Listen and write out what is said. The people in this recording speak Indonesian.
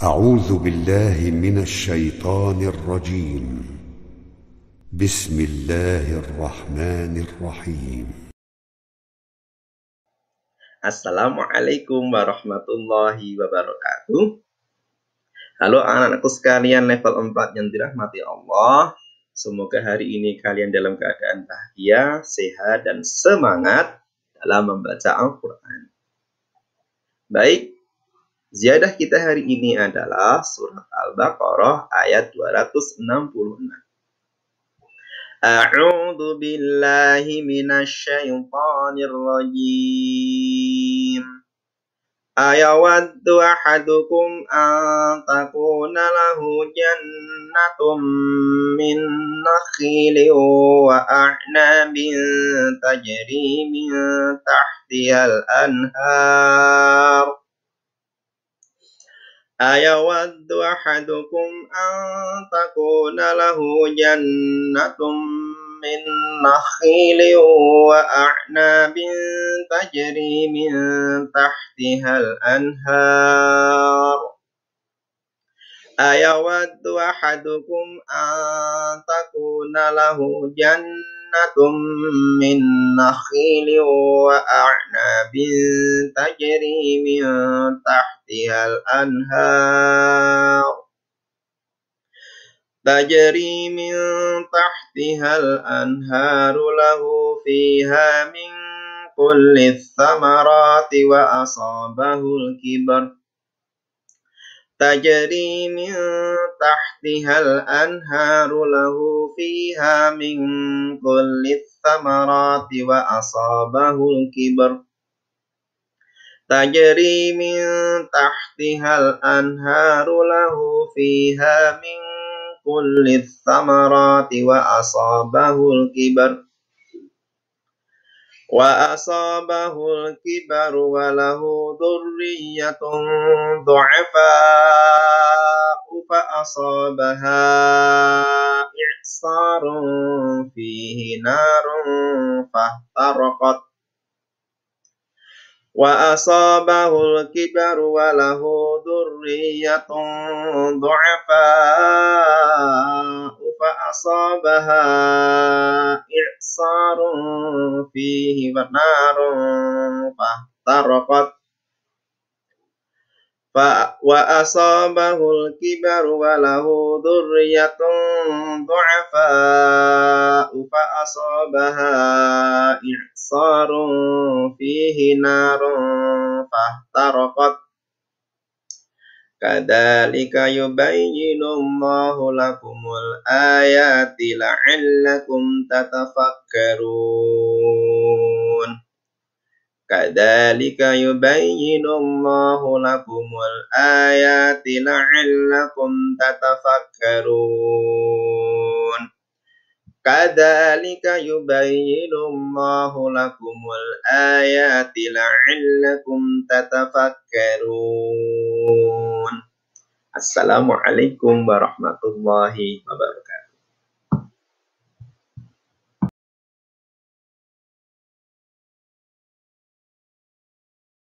أعوذ بالله من الشيطان الرجيم بسم الله الرحمن الرحيم Assalamualaikum warahmatullahi wabarakatuh Halo anak-anakku sekalian level 4 yang dirahmati Allah Semoga hari ini kalian dalam keadaan bahagia, sehat, dan semangat dalam membaca Al-Quran Baik, Ziyadah kita hari ini adalah surat Al-Baqarah ayat 266. A'udzu billahi minasyaitonir rajim. Ayawaddu ahadukum an takuna lahu jannatum min nakhilin wa a'nabin tajri min tahtiha al-anhar. أيود أحدكم أن تكون له جنة من نخيل وأعناب تجري من تحتها الأنهار أيود أحدكم أن تكون له جنة من نخيل وأعناب تجري من تحتها di al anhar, tajrimi tahti al anhar, lalu fiha min kulli thamarati wa asabahu al kibar, tajrimi tahti al anhar, lalu fiha min kulli thamarati wa asabahu al kibar tajri min tahtihal anharu lahu fiha min kulli thamarati wa asabahul kibar wa asabahul kibar wa lahu dhurriyyatun du'afa fa asabaha i'sarun fihi narun fahtaraqat وأصابه الكبر وله ذرية ضعفاء فأصابها إعصار فيه نار فاحترقت وأصابه الكبر وله ذرية ضعفاء فأصابها إعصار fihi narun fahtaraqat Kadalika yubayyinu Allahu lakumul ayati la'allakum tatafakkarun Kadalika yubayyinu Allahu lakumul ayati la'allakum tatafakkarun Kadzalika yubayyinu Allahu lakumul ayati la'allakum tatafakkarun. Assalamualaikum warahmatullahi wabarakatuh.